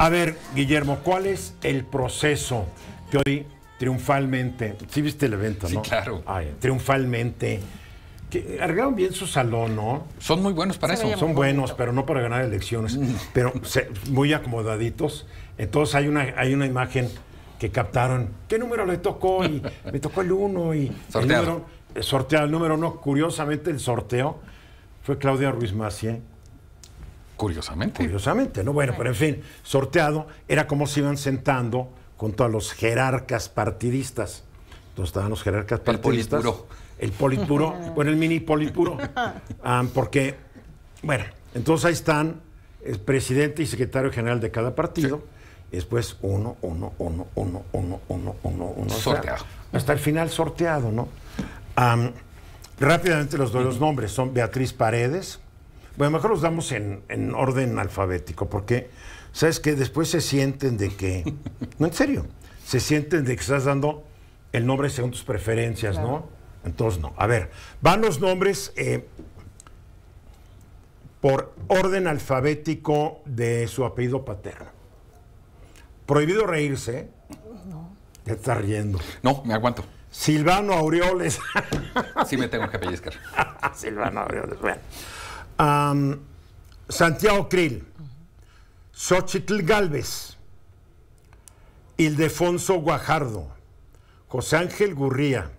A ver, Guillermo, ¿cuál es el proceso que hoy triunfalmente, sí viste el evento, ¿no? Sí, claro. triunfalmente. Que arreglaron bien su salón, ¿no? Son muy buenos para eso. Son buenos, pero no para ganar elecciones. Mm. pero muy acomodaditos. Entonces hay una, hay una imagen que captaron. ¿Qué número le tocó? Y me tocó el uno y Sorteado. el eh, Sorteado, el número uno. Curiosamente, el sorteo fue Claudia Ruiz Macié Curiosamente. Curiosamente, ¿no? Bueno, pero en fin, sorteado era como se iban sentando con a los jerarcas partidistas. Entonces estaban los jerarcas partidistas. El politburo. El politburo, bueno, el mini politburo. Ah, porque, bueno, entonces ahí están el presidente y secretario general de cada partido. después uno, uno, uno, uno, uno, uno, uno, uno. Sorteado. hasta el final sorteado, ¿no? rápidamente los doy los nombres. Son Beatriz Paredes, bueno, mejor los damos en, orden alfabético, porque, ¿sabes que Después se sienten de que, no, en serio, se sienten de que estás dando el nombre según tus preferencias, ¿no? Entonces, no. A ver, van los nombres eh, por orden alfabético de su apellido paterno. Prohibido reírse. No. Ya está riendo. No, me aguanto. Silvano Aureoles. sí me tengo que pellizcar. Silvano Aureoles, bueno. Santiago Krill, Xochitl Galvez, Ildefonso Guajardo, José Ángel Gurría,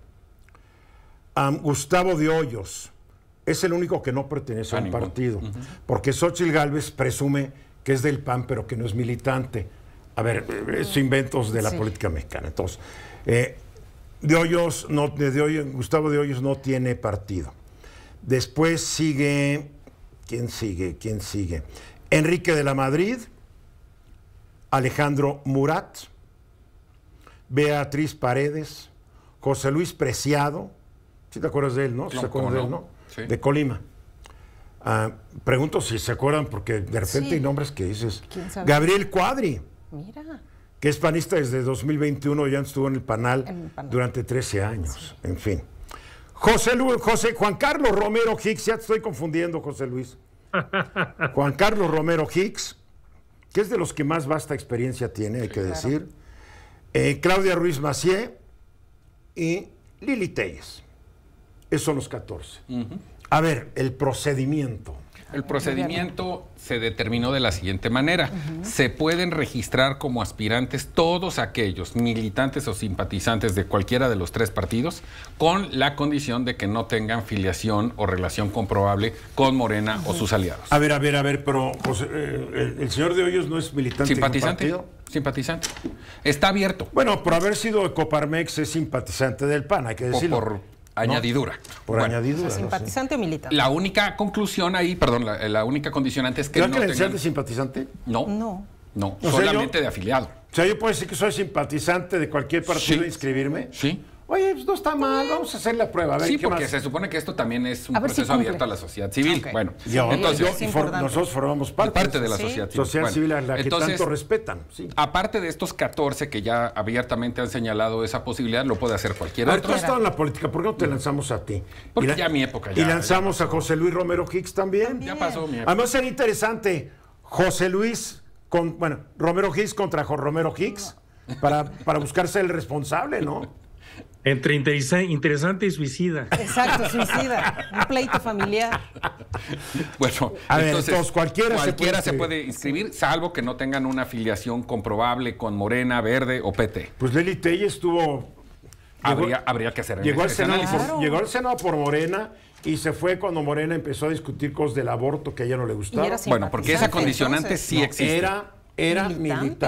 Gustavo de Hoyos. Es el único que no pertenece a, ah, un partido, porque Xochitl Galvez presume que es del PAN, pero que no es militante. A ver, eh, es inventos de la política mexicana. Entonces, eh, de Hoyos no, de Gustavo de Hoyos no tiene partido. Después sigue ¿Quién sigue? ¿Quién sigue? Enrique de la Madrid, Alejandro Murat, Beatriz Paredes, José Luis Preciado, si te acuerdas de él, ¿no? de Colima. Ah, pregunto si se acuerdan, porque de repente hay nombres que dices. Gabriel Cuadri. Mira. Que es panista desde 2021, ya estuvo en el en el panal. durante 13 años. En fin. José, Luis, José Juan Carlos Romero Hicks, ya te estoy confundiendo, José Luis. Juan Carlos Romero Hicks, que es de los que más vasta experiencia tiene, hay que decir. Eh, Claudia Ruiz Macié y Lili Teyes. Esos son los 14. A ver, el procedimiento. El procedimiento se determinó de la siguiente manera. Se pueden registrar como aspirantes todos aquellos militantes o simpatizantes de cualquiera de los tres partidos con la condición de que no tengan filiación o relación comprobable con Morena o sus aliados. A ver, a ver, a ver, pero pues, eh, eh, el, señor de Hoyos no es militante. ¿Simpatizante? De simpatizante. Está abierto. Bueno, por haber sido Coparmex es simpatizante del PAN, hay que decirlo. Añadidura. por añadidura. simpatizante o militante. La única conclusión ahí, perdón, la, única condicionante es que. no que simpatizante? No. No. No, solamente de afiliado. O sea, yo puedo decir que soy simpatizante de cualquier partido e inscribirme. Sí. Oye, pues no está mal, vamos a hacer la prueba. sí, porque se supone que esto también es un proceso abierto a la sociedad civil. Bueno, entonces, nosotros formamos parte, de la sociedad civil. a la que tanto respetan. Aparte de estos 14 que ya abiertamente han señalado esa posibilidad, lo puede hacer cualquier a Tú has estado en la política, ¿por qué no te lanzamos a ti? Porque ya ya mi época. Ya, y lanzamos a José Luis Romero Hicks también. Ya pasó mi época. Además interesante, José Luis, con, bueno, Romero Hicks contra Romero Hicks, para, para buscarse el responsable, ¿no? Entre interesante y suicida. Exacto, suicida. Un pleito familiar. Bueno, entonces, cualquiera, se, puede, inscribir, salvo que no tengan una afiliación comprobable con Morena, Verde o PT. Pues Leli Tell estuvo. Habría, que hacer llegó al, Senado, llegó al Senado por Morena y se fue cuando Morena empezó a discutir cosas del aborto que a ella no le gustaba. Bueno, porque esa condicionante sí no, era militante.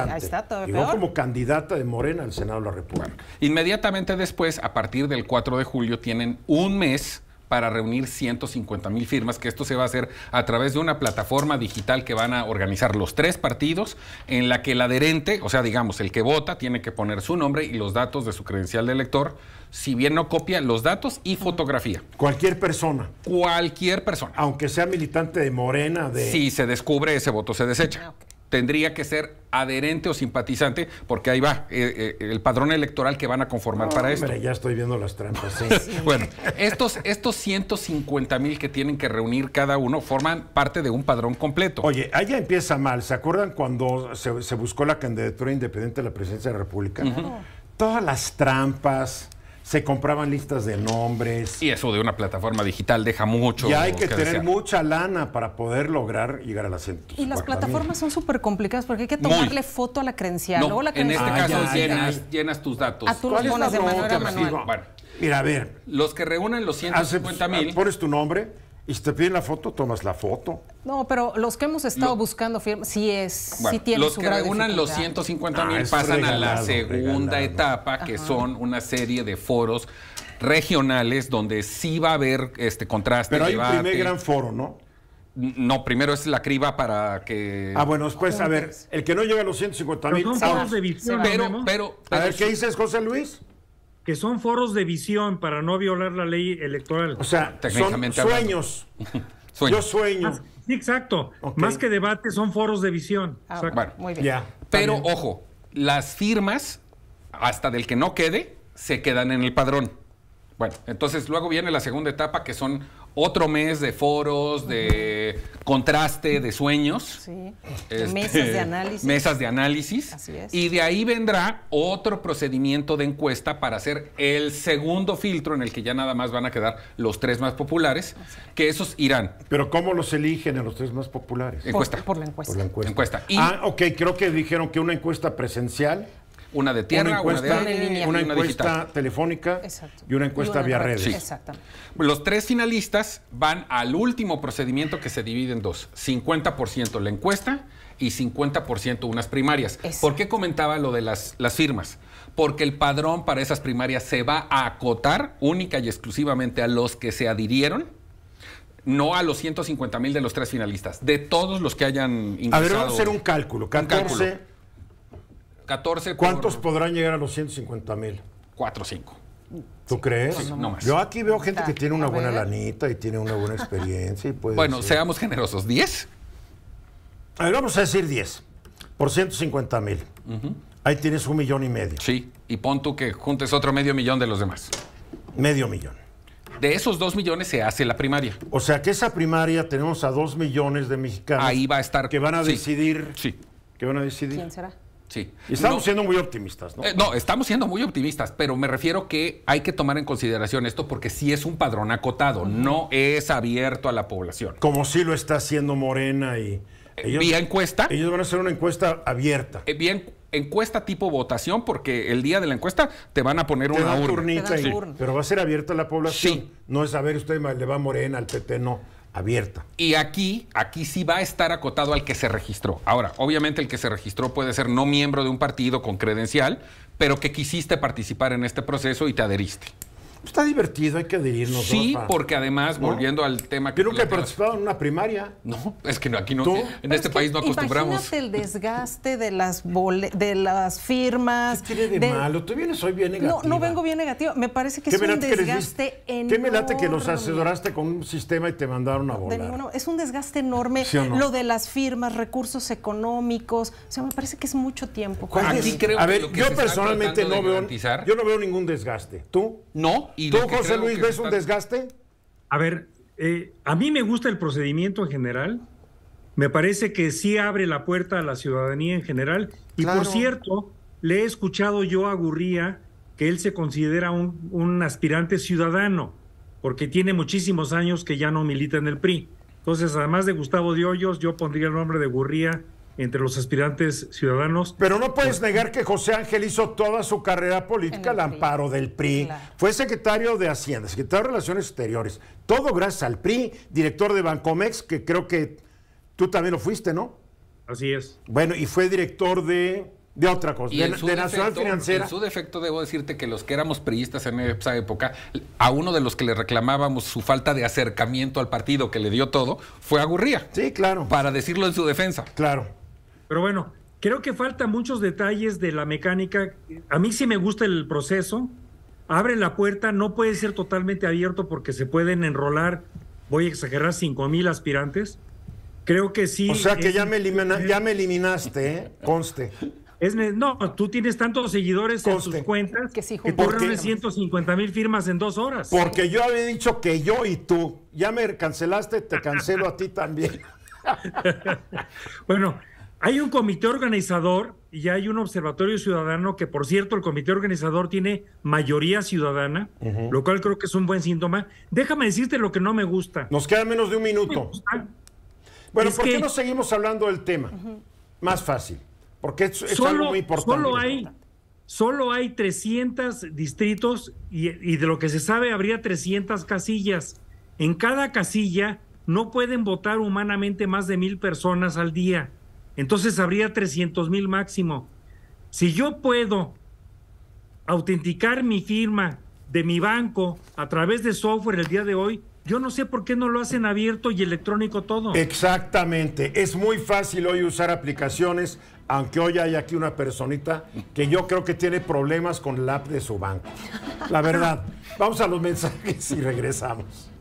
como candidata de Morena al Senado de la República. inmediatamente después, a partir del 4 de julio, tienen un mes para reunir 150 mil firmas, que esto se va a hacer a través de una plataforma digital que van a organizar los tres partidos, en la que el adherente, o sea, digamos, el que vota, tiene que poner su nombre y los datos de su credencial de elector, si bien no copia los datos y fotografía. Cualquier persona. Cualquier persona. Aunque sea militante de Morena, de... Si se descubre ese voto, se desecha. Ah, tendría que ser adherente o simpatizante, porque ahí va eh, eh, el padrón electoral que van a conformar para eso ya estoy viendo las trampas. bueno, estos, estos 150 mil que tienen que reunir cada uno forman parte de un padrón completo. Oye, allá empieza mal. ¿Se acuerdan cuando se, buscó la candidatura independiente a la presidencia de la República? Todas las trampas se compraban listas de nombres. Y eso de una plataforma digital deja mucho. Y hay que, tener mucha lana para poder lograr llegar a las Y las plataformas son súper complicadas porque hay que tomarle foto a la credencial. No, la credencial. En este caso llenas, tus datos. A ah, tú de manera pues Mira, a ver. Los que reúnen los 150 mil. Ah, pones tu nombre, y si te piden la foto, tomas la foto. No, pero los que hemos estado buscando firmas, sí es, si sí tiene Los que reúnan los 150 mil ah, pasan a la segunda etapa, que son una serie de foros regionales donde sí va a haber este contraste. Pero hay primer gran foro, ¿no? No, primero es la criba para que. Ah, bueno, después, a ver, el que no llega a los 150 mil. Pero, ah, pero, pero, A ver, ¿qué dices, José Luis? que son foros de visión para no violar la ley electoral. O sea, son sueños. sueño. Yo sueño. Ah, sí, exacto. Más que debate, son foros de visión. Ah, muy bien. Pero ojo, las firmas, hasta del que no quede, se quedan en el padrón. Bueno, entonces luego viene la segunda etapa, que son otro mes de foros, de contraste, de sueños. Sí. Este, mesas de análisis. Mesas de análisis. Así es. Y de ahí vendrá otro procedimiento de encuesta para hacer el segundo filtro en el que ya nada más van a quedar los tres más populares, que esos irán. Pero ¿cómo los eligen a los tres más populares? Encuesta. Por, la encuesta. Por la encuesta. ah, ok, creo que dijeron que una encuesta presencial. Una de tierra, una, encuesta, encuesta telefónica y una encuesta vía redes. Los tres finalistas van al último procedimiento que se divide en dos. 50% la encuesta y 50% unas primarias. ¿Por qué comentaba lo de las, las firmas? Porque el padrón para esas primarias se va a acotar única y exclusivamente a los que se adhirieron no a los 150 mil de los tres finalistas, de todos los que hayan ingresado. A ver, vamos a hacer un cálculo. un cálculo. Pues, ¿Cuántos podrán llegar a los 150 mil? 4 o 5. ¿Tú crees? Pues, Yo aquí veo gente que tiene una buena lanita y tiene una buena experiencia. Y bueno, seamos generosos. ¿10? vamos a decir 10 por 150 mil. Ahí tienes un millón y medio. Sí, y pon tú que juntes otro medio millón de los demás. Medio millón. De esos dos millones se hace la primaria. O sea que esa primaria tenemos a dos millones de mexicanos. Ahí va a estar. Que van a decidir. Sí. Que van a decidir. ¿Quién será? Sí. Estamos siendo muy optimistas, ¿no? Eh, no, estamos siendo muy optimistas, pero me refiero que hay que tomar en consideración esto porque si es un padrón acotado, no es abierto a la población. Como sí lo está haciendo Morena y... Eh, ellos, vía encuesta. Ellos van a hacer una encuesta abierta. bien, eh, encuesta tipo votación, porque el día de la encuesta te van a poner una urna. y. te Pero va a ser abierta a la población. Sí. No es a ver usted le va Morena, al PT no abierta. Y aquí, aquí sí va a estar acotado al que se registró. Ahora, obviamente el que se registró puede ser no miembro de un partido con credencial, pero que quisiste participar en este proceso y te adheriste. Pues, está divertido, hay que adherirnos. Sí, porque además, volviendo al tema que. Yo nunca he participado en una primaria. No, es que aquí no. En este país no acostumbramos. Imagínate el desgaste de las de las firmas. ¿Qué tiene de, malo? Tú vienes hoy bien negativo. No, no vengo bien negativo. Me parece que es un desgaste enorme. ¿Qué me late que los asesoraste con un sistema y te mandaron a volar? es un desgaste enorme. Lo de las firmas, recursos económicos. O sea, me parece que es mucho tiempo. Aquí creo a ver, yo personalmente no veo. Yo no veo ningún desgaste. ¿Tú? No. ¿Tú, José Luis, ves un desgaste? A ver, eh, a mí me gusta el procedimiento en general. Me parece que sí abre la puerta a la ciudadanía en general. Y por cierto, le he escuchado yo a Gurría que él se considera un, aspirante ciudadano, porque tiene muchísimos años que ya no milita en el PRI. Entonces, además de Gustavo de yo pondría el nombre de Gurría entre los aspirantes ciudadanos. Pero no puedes negar que José Ángel hizo toda su carrera política al amparo del PRI. Fue secretario de Hacienda, secretario de Relaciones Exteriores. Todo gracias al PRI, director de Bancomex, que creo que tú también lo fuiste, ¿no? Así es. Bueno, y fue director de... otra cosa, de, Nacional Financiera. En su defecto, debo decirte que los que éramos priistas en esa época, a uno de los que le reclamábamos su falta de acercamiento al partido que le dio todo, fue a Sí, claro. Para decirlo en su defensa. Claro. Pero bueno, creo que faltan muchos detalles de la mecánica. A mí sí me gusta el proceso. Abre la puerta, no puede ser totalmente abierto porque se pueden enrolar, voy a exagerar, 5 mil aspirantes. Creo que sí. O sea que ya, me ya me eliminaste, ¿eh? conste. no, tú tienes tantos seguidores en tus cuentas que sí, ciento 150 mil firmas en dos horas. Porque yo había dicho que yo y tú. Ya me cancelaste, te cancelo a ti también. bueno, hay un comité organizador y hay un observatorio ciudadano que, por cierto, el comité organizador tiene mayoría ciudadana, lo cual creo que es un buen síntoma. Déjame decirte lo que no me gusta. Nos queda menos de un minuto. bueno, ¿por qué no seguimos hablando del tema? Más fácil, porque es, algo muy importante. Solo hay, solo hay 300 distritos y, y de lo que se sabe habría 300 casillas. En cada casilla no pueden votar humanamente más de mil personas al día. Entonces habría 300 mil máximo. Si yo puedo autenticar mi firma de mi banco a través de software el día de hoy, yo no sé por qué no lo hacen abierto y electrónico todo. Exactamente. Es muy fácil hoy usar aplicaciones, aunque hoy hay aquí una personita que yo creo que tiene problemas con la app de su banco. La verdad. Vamos a los mensajes y regresamos.